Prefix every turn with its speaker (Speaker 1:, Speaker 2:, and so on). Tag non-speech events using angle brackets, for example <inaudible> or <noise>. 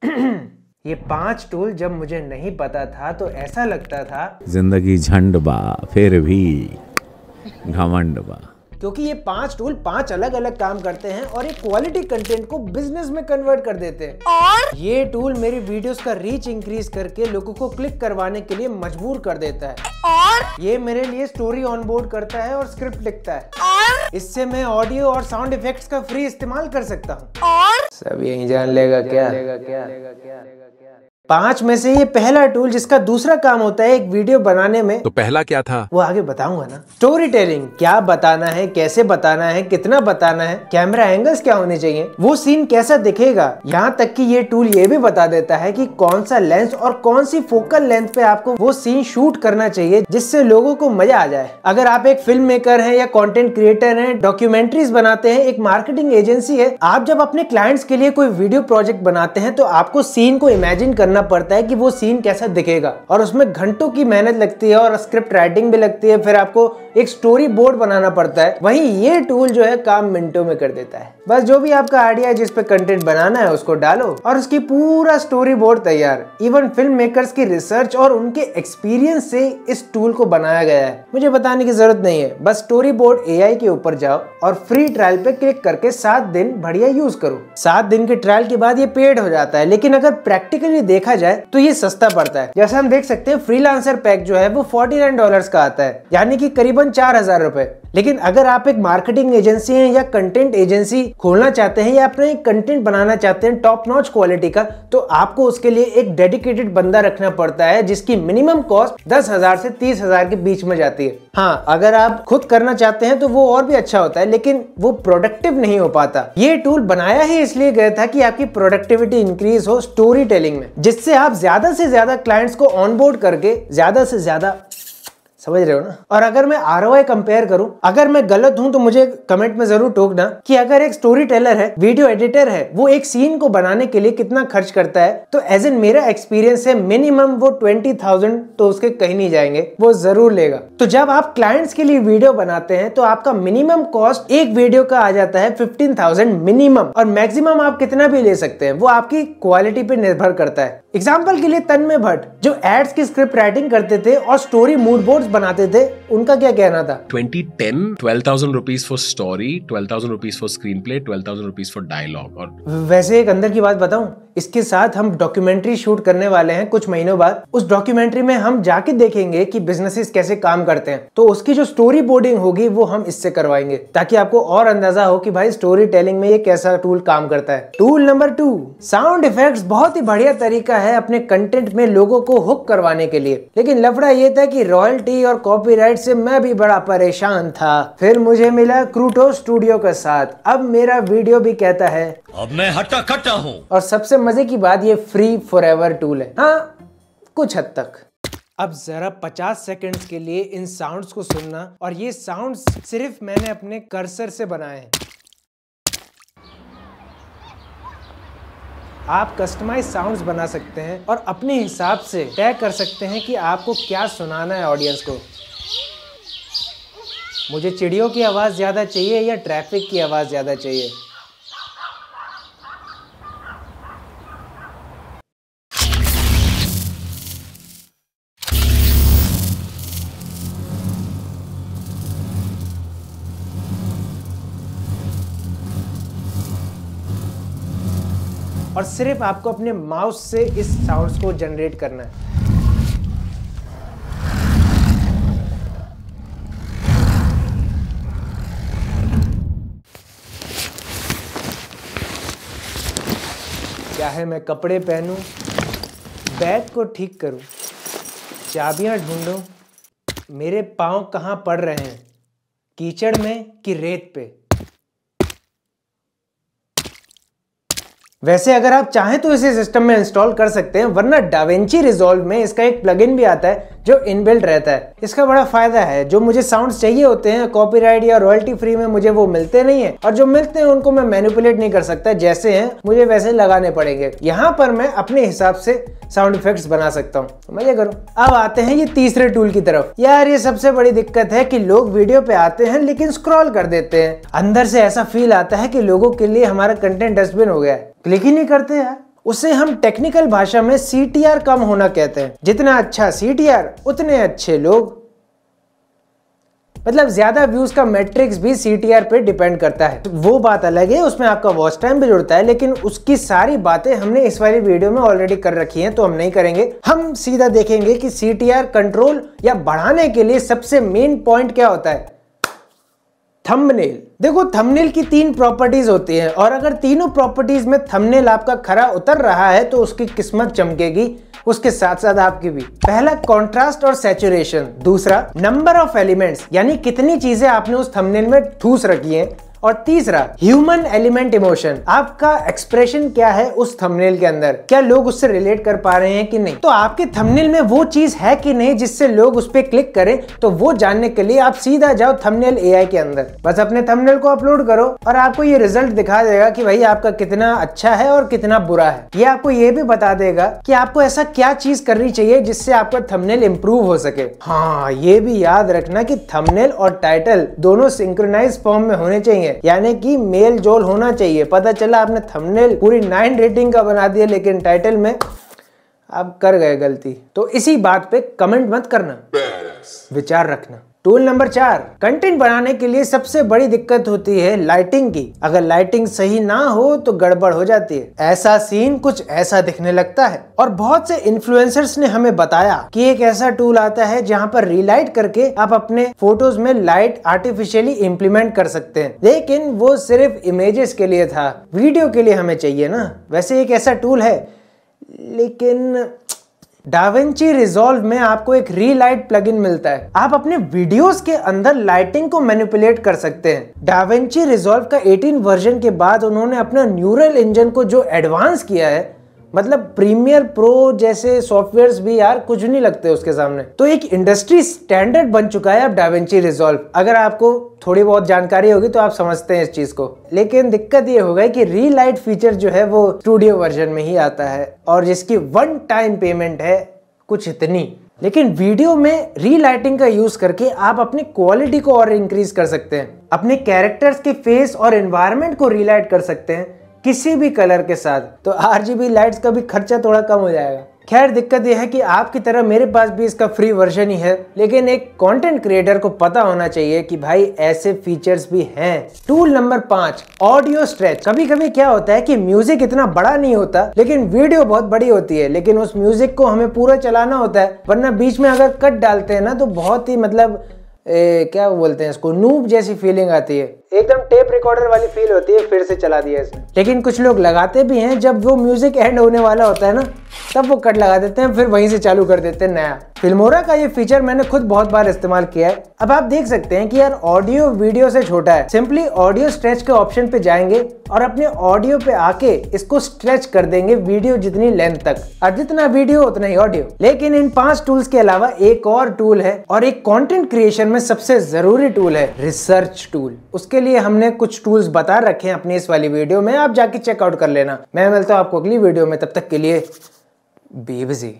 Speaker 1: <clears throat> ये पांच टूल जब मुझे नहीं पता था तो ऐसा लगता था जिंदगी झंड बा फिर भी घमंड बा क्योंकि ये पांच टूल पांच अलग अलग काम करते हैं और ये क्वालिटी कंटेंट को बिजनेस में कन्वर्ट कर देते हैं और ये टूल मेरी वीडियोस का रीच इंक्रीज करके लोगों को क्लिक करवाने के लिए मजबूर कर देता है और ये मेरे लिए स्टोरी ऑन बोर्ड करता है और स्क्रिप्ट लिखता है इससे मैं ऑडियो और साउंड इफेक्ट्स का फ्री इस्तेमाल कर सकता हूँ और सब यही जान लेगा क्या लेगा क्या लेगा क्या पांच में से ये पहला टूल जिसका दूसरा काम होता है एक वीडियो बनाने में तो पहला क्या था वो आगे बताऊंगा ना स्टोरी टेलिंग क्या बताना है कैसे बताना है कितना बताना है कैमरा एंगल्स क्या होने चाहिए वो सीन कैसा दिखेगा यहाँ तक कि ये टूल ये भी बता देता है कि कौन सा लेंस और कौन सी फोकल लेंथ पे आपको वो सीन शूट करना चाहिए जिससे लोगों को मजा आ जाए अगर आप एक फिल्म मेकर है या कॉन्टेंट क्रिएटर है डॉक्यूमेंट्रीज बनाते हैं एक मार्केटिंग एजेंसी है आप जब अपने क्लाइंट्स के लिए कोई वीडियो प्रोजेक्ट बनाते हैं तो आपको सीन को इमेजिन करना करना पड़ता है कि वो सीन कैसा दिखेगा और उसमें घंटों की मेहनत लगती है और स्क्रिप्ट राइटिंग भी लगती है फिर आपको एक स्टोरी बोर्ड बनाना पड़ता है वहीं ये टूल जो है काम मिनटों में कर देता है बस जो भी आपका आइडिया है जिसपे कंटेंट बनाना है उसको डालो और उसकी पूरा स्टोरी बोर्ड तैयार इवन फिल्म मेकर्स की रिसर्च और उनके एक्सपीरियंस से इस टूल को बनाया गया है मुझे बताने की जरूरत नहीं है बस स्टोरी बोर्ड ए के ऊपर जाओ और फ्री ट्रायल पे क्लिक करके सात दिन बढ़िया यूज करो सात दिन के ट्रायल के बाद ये पेड हो जाता है लेकिन अगर प्रैक्टिकली देखा देखा जाए तो ये सस्ता पड़ता है जैसे हम देख सकते हैं फ्रीलांसर पैक जो है वो फोर्टी नाइन डॉलर का आता है यानी कि करीबन चार हजार रुपए लेकिन अगर आप एक मार्केटिंग एजेंसी हैं या कंटेंट एजेंसी खोलना चाहते हैं या अपना एक कंटेंट बनाना चाहते हैं टॉप नॉच क्वालिटी का तो आपको उसके लिए एक डेडिकेटेड बंदा रखना पड़ता है जिसकी मिनिमम कॉस्ट दस हजार से तीस हजार के बीच में जाती है हाँ अगर आप खुद करना चाहते हैं तो वो और भी अच्छा होता है लेकिन वो प्रोडक्टिव नहीं हो पाता ये टूल बनाया ही इसलिए गया था की आपकी प्रोडक्टिविटी इंक्रीज हो स्टोरी टेलिंग में जिससे आप ज़्यादा से ज़्यादा क्लाइंट्स को ऑनबोर्ड करके ज़्यादा से ज़्यादा समझ रहे हो ना और अगर मैं आर ओ आई कंपेयर करूं अगर मैं गलत हूं तो मुझे कमेंट में जरूर टोकना कि अगर एक स्टोरी टेलर है वीडियो एडिटर है वो एक सीन को बनाने के लिए कितना खर्च करता है तो एज एन मेरा एक्सपीरियंस है मिनिमम वो ट्वेंटी थाउजेंड तो उसके कहीं नहीं जाएंगे वो जरूर लेगा तो जब आप क्लाइंट्स के लिए वीडियो बनाते हैं तो आपका मिनिमम कॉस्ट एक वीडियो का आ जाता है फिफ्टीन थाउजेंड मिनिमम और मैक्सिमम आप कितना भी ले सकते हैं वो आपकी क्वालिटी पे निर्भर करता है एग्जाम्पल के लिए तन्मय भट्ट जो एड्स की स्क्रिप्ट राइटिंग करते थे और स्टोरी मूड बोर्ड बनाते थे उनका क्या कहना था twenty ten twelve thousand rupees for story twelve thousand rupees for screen play twelve thousand rupees for dialogue और वैसे एक अंदर की बात बताऊं इसके साथ हम डॉक्यूमेंट्री शूट करने वाले हैं कुछ महीनों बाद उस डॉक्यूमेंट्री में हम जाके देखेंगे कि बिजनेसेस कैसे काम करते हैं तो उसकी जो स्टोरी बोर्डिंग होगी वो हम इससे करवाएंगे ताकि आपको और अंदाजा हो कि भाई स्टोरी टेलिंग में ये कैसा टूल काम करता है tool number two sound effect बहुत ही बढ़िया तरीका है अपने कंटेंट में लोगों को हुक करवाने के लिए लेकिन लफड़ा ये था की रॉयल्टी और कॉपी से मैं भी बड़ा परेशान था फिर मुझे मिला क्रूटो स्टूडियो के साथ अब मेरा वीडियो भी कहता है अब मैं हटा कट्टा हूँ और सबसे मजे की बात ये फ्री फॉर एवर टूल है हाँ कुछ हद तक अब जरा पचास सेकेंड के लिए इन साउंड्स को सुनना और ये साउंड्स सिर्फ मैंने अपने कर्सर से बनाए आप कस्टमाइज साउंड्स बना सकते हैं और अपने हिसाब से तय कर सकते हैं कि आपको क्या सुनाना है ऑडियंस को मुझे चिड़ियों की आवाज़ ज़्यादा चाहिए या ट्रैफिक की आवाज़ ज़्यादा चाहिए और सिर्फ आपको अपने माउस से इस साउंड्स को जनरेट करना है क्या है मैं कपड़े पहनूं, बैग को ठीक करूं, चाबियां ढूंढूं, मेरे पाँव कहाँ पड़ रहे हैं कीचड़ में कि रेत पे वैसे अगर आप चाहें तो इसे सिस्टम में इंस्टॉल कर सकते हैं वरना डावेंची रिजोल्व में इसका एक प्लगइन भी आता है जो इनबिल्ड रहता है इसका बड़ा फायदा है जो मुझे साउंड्स चाहिए होते हैं कॉपीराइट या रॉयल्टी फ्री में मुझे वो मिलते नहीं है और जो मिलते हैं उनको मैं मैनिपुलेट नहीं कर सकता जैसे हैं मुझे वैसे लगाने पड़ेंगे यहाँ पर मैं अपने हिसाब से साउंड इफेक्ट्स बना सकता हूँ तो ये करूँ अब आते हैं ये तीसरे टूल की तरफ यार ये सबसे बड़ी दिक्कत है कि लोग वीडियो पे आते हैं लेकिन स्क्रॉल कर देते हैं अंदर से ऐसा फील आता है कि लोगों के लिए हमारा कंटेंट डस्टबिन हो गया है क्लिक ही नहीं करते यार उसे हम टेक्निकल भाषा में सी कम होना कहते हैं जितना अच्छा सी उतने अच्छे लोग मतलब ज्यादा व्यूज का मैट्रिक्स भी सी पे डिपेंड करता है वो बात अलग है उसमें आपका वॉच टाइम भी जुड़ता है लेकिन उसकी सारी बातें हमने इस वाली वीडियो में ऑलरेडी कर रखी हैं तो हम नहीं करेंगे हम सीधा देखेंगे कि सी कंट्रोल या बढ़ाने के लिए सबसे मेन पॉइंट क्या होता है थंबनेल देखो थंबनेल की तीन प्रॉपर्टीज होती हैं और अगर तीनों प्रॉपर्टीज में थंबनेल आपका खरा उतर रहा है तो उसकी किस्मत चमकेगी उसके साथ साथ आपकी भी पहला कंट्रास्ट और सेचुरेशन दूसरा नंबर ऑफ एलिमेंट्स यानी कितनी चीजें आपने उस थंबनेल में ठूस रखी हैं और तीसरा ह्यूमन एलिमेंट इमोशन आपका एक्सप्रेशन क्या है उस थंबनेल के अंदर क्या लोग उससे रिलेट कर पा रहे हैं कि नहीं तो आपके थंबनेल में वो चीज है कि नहीं जिससे लोग उस पर क्लिक करें तो वो जानने के लिए आप सीधा जाओ थंबनेल एआई के अंदर बस अपने थंबनेल को अपलोड करो और आपको ये रिजल्ट दिखा देगा कि भाई आपका कितना अच्छा है और कितना बुरा है ये आपको ये भी बता देगा कि आपको ऐसा क्या चीज करनी चाहिए जिससे आपका थंबनेल इम्प्रूव हो सके हाँ ये भी याद रखना कि थंबनेल और टाइटल दोनों सिंक्रोनाइज फॉर्म में होने चाहिए है यानी कि मेल जोल होना चाहिए पता चला आपने थंबनेल पूरी नाइन रेटिंग का बना दिया लेकिन टाइटल में आप कर गए गलती तो इसी बात पे कमेंट मत करना विचार रखना टूल नंबर चार कंटेंट बनाने के लिए सबसे बड़ी दिक्कत होती है लाइटिंग की अगर लाइटिंग सही ना हो तो गड़बड़ हो जाती है ऐसा सीन कुछ ऐसा दिखने लगता है और बहुत से इन्फ्लुएंसर्स ने हमें बताया कि एक ऐसा टूल आता है जहां पर रीलाइट करके आप अपने फोटोज में लाइट आर्टिफिशियली इम्प्लीमेंट कर सकते हैं लेकिन वो सिर्फ इमेजेस के लिए था वीडियो के लिए हमें चाहिए ना वैसे एक ऐसा टूल है लेकिन डावेंची रिजोल्व में आपको एक रीलाइट प्लग मिलता है आप अपने वीडियोस के अंदर लाइटिंग को मैनिपुलेट कर सकते हैं डावेंची रिजोल्व का 18 वर्जन के बाद उन्होंने अपना न्यूरल इंजन को जो एडवांस किया है मतलब प्रीमियर प्रो जैसे सॉफ्टवेयर्स भी यार कुछ नहीं लगते उसके सामने तो एक इंडस्ट्री स्टैंडर्ड बन चुका है अब डावेंची रिजॉल्व अगर आपको थोड़ी बहुत जानकारी होगी तो आप समझते हैं इस चीज को लेकिन दिक्कत ये होगा कि रीलाइट फीचर जो है वो स्टूडियो वर्जन में ही आता है और जिसकी वन टाइम पेमेंट है कुछ इतनी लेकिन वीडियो में रीलाइटिंग का यूज करके आप अपनी क्वालिटी को और इंक्रीज कर सकते हैं अपने कैरेक्टर्स के फेस और एनवायरमेंट को रीलाइट कर सकते हैं किसी भी कलर के साथ तो बी लाइट्स का भी खर्चा थोड़ा कम हो जाएगा खैर दिक्कत यह है कि आपकी तरह मेरे पास भी इसका फ्री वर्जन ही है लेकिन एक कंटेंट क्रिएटर को पता होना चाहिए कि भाई ऐसे फीचर्स भी हैं टूल नंबर पांच ऑडियो स्ट्रेच कभी कभी क्या होता है कि म्यूजिक इतना बड़ा नहीं होता लेकिन वीडियो बहुत बड़ी होती है लेकिन उस म्यूजिक को हमें पूरा चलाना होता है वरना बीच में अगर कट डालते हैं ना तो बहुत ही मतलब ए, क्या बोलते हैं इसको नूब जैसी फीलिंग आती है एकदम रिकॉर्डर वाली फील होती है फिर से चला दिया इसने लेकिन कुछ लोग लगाते भी हैं जब वो म्यूजिक एंड होने वाला होता है ना तब वो कट लगा देते हैं फिर वहीं से चालू कर देते हैं नया फिल्मोरा का ये फीचर मैंने खुद बहुत बार इस्तेमाल किया है अब आप देख सकते हैं कि यार ऑडियो वीडियो से छोटा है सिंपली ऑडियो स्ट्रेच के ऑप्शन पे जाएंगे और अपने ऑडियो पे आके इसको स्ट्रेच कर देंगे वीडियो जितनी लेंथ तक और जितना वीडियो उतना ही ऑडियो लेकिन इन पांच टूल्स के अलावा एक और टूल है और एक कॉन्टेंट क्रिएशन में सबसे जरूरी टूल है रिसर्च टूल उसके लिए हमने कुछ टूल्स बता रखे हैं अपनी इस वाली वीडियो में आप जाके चेकआउट कर लेना मैं मिलता हूँ आपको अगली वीडियो में तब तक के लिए बेबजी